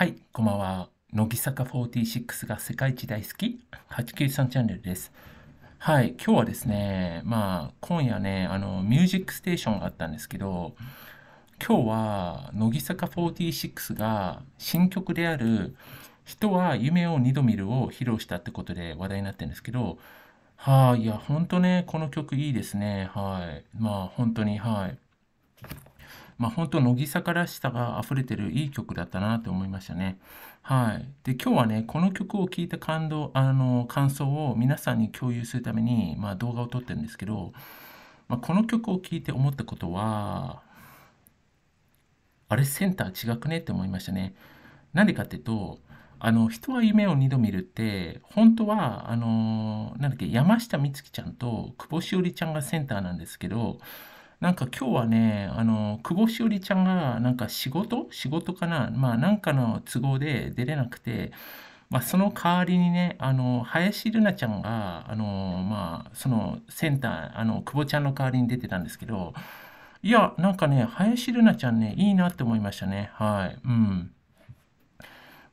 はい、こんばんは。乃木坂46が世界一大好き ?893 チャンネルです。はい、今日はですね、まあ、今夜ね、あの、ミュージックステーションがあったんですけど、今日は、乃木坂46が新曲である、人は夢を二度見るを披露したってことで話題になってるんですけど、はい、いや、ほんとね、この曲いいですね。はい。まあ、本当に、はい。まあ、本当乃木坂らしさが溢れてるいい曲だったなと思いましたね。はい。で、今日はね、この曲を聴いた感動、あの、感想を皆さんに共有するために、まあ、動画を撮ってるんですけど、まあ、この曲を聴いて思ったことは、あれ、センター違くねって思いましたね。なんでかっていうと、あの人は夢を二度見るって本当はあのなんだっけ山下美月ちゃんと久保しおりちゃんがセンターなんですけどなんか今日はね、あの、久保しおりちゃんが、なんか仕事仕事かなまあ、なんかの都合で出れなくて、まあ、その代わりにね、あの、林瑠奈ちゃんが、あの、まあ、そのセンター、あの、久保ちゃんの代わりに出てたんですけど、いや、なんかね、林瑠奈ちゃんね、いいなって思いましたね。はい。うん。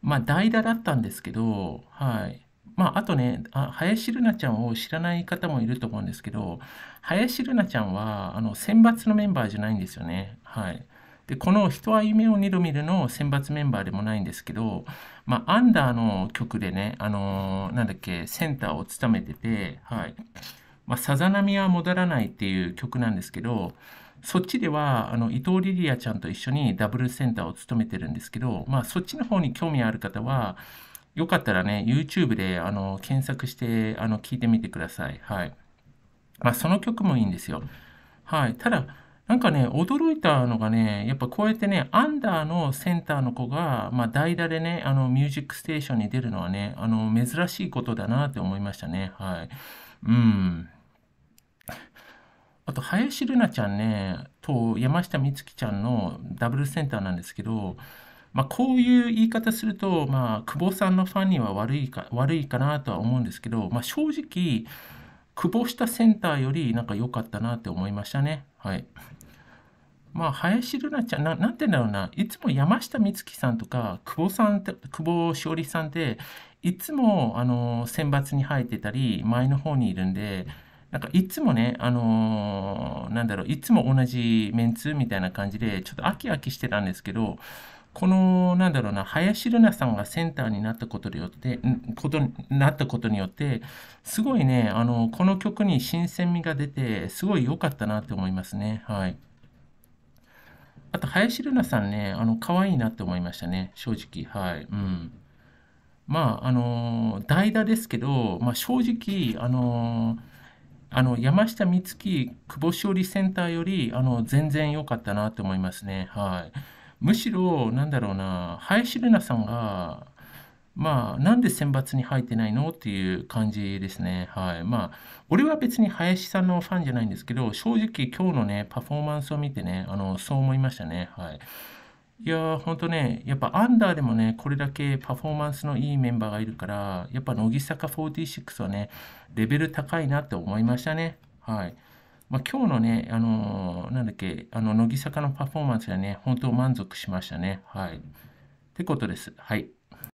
まあ、代打だったんですけど、はい。まあ、あとね、あ林瑠奈ちゃんを知らない方もいると思うんですけど、林瑠奈ちゃんは、あの、選抜のメンバーじゃないんですよね。はい。で、この人は夢を二度見るの選抜メンバーでもないんですけど、まあ、アンダーの曲でね、あのー、なんだっけ、センターを務めてて、はい。まあ、さざ波は戻らないっていう曲なんですけど、そっちではあの伊藤リリアちゃんと一緒にダブルセンターを務めてるんですけど、まあ、そっちの方に興味ある方はよかったらね、YouTube であの検索してあの聞いてみてください。はい。まあ、その曲もいいんですよ。はい。ただ、なんかね、驚いたのがね、やっぱこうやってね、アンダーのセンターの子が、まあ、代打でね、あの、ミュージックステーションに出るのはね、あの、珍しいことだなって思いましたね。はい。うん。あと、林瑠奈ちゃんね、と山下美月ちゃんのダブルセンターなんですけど、まあ、こういう言い方すると、まあ、久保さんのファンには悪いか悪いかなとは思うんですけど、まあ、正直久保下センターよりなんか良かったなって思いましたね。はい、まあ林瑠奈ちゃんななんて言うんだろうないつも山下美月さんとか久保さん久保勝利さんっていつもあの選抜に入ってたり前の方にいるんで。なんかいつもね、あのー、なんだろう、いつも同じメンツみたいな感じで、ちょっと飽き飽きしてたんですけど、この、なんだろうな、林瑠奈さんがセンターになったことによって、ことなったことによって、すごいね、あの、この曲に新鮮味が出て、すごい良かったなって思いますね。はい。あと、林瑠奈さんね、あの、可愛いなって思いましたね、正直。はい。うん。まあ、あの、代打ですけど、まあ、正直、あの、あの山下美月久保しおりセンターよりあの全然良かったなと思いますね。はいむしろなんだろうな林瑠奈さんがまあなんで選抜に入ってないのっていう感じですねはいまあ俺は別に林さんのファンじゃないんですけど正直今日のねパフォーマンスを見てねあのそう思いましたねはいいやほんとね、やっぱアンダーでもね、これだけパフォーマンスのいいメンバーがいるから、やっぱ乃木坂46はね、レベル高いなって思いましたね。はい。まあ、今日のね、あのー、なんだっけ、あの、乃木坂のパフォーマンスがね、本当満足しましたね。はい。ってことです。はい。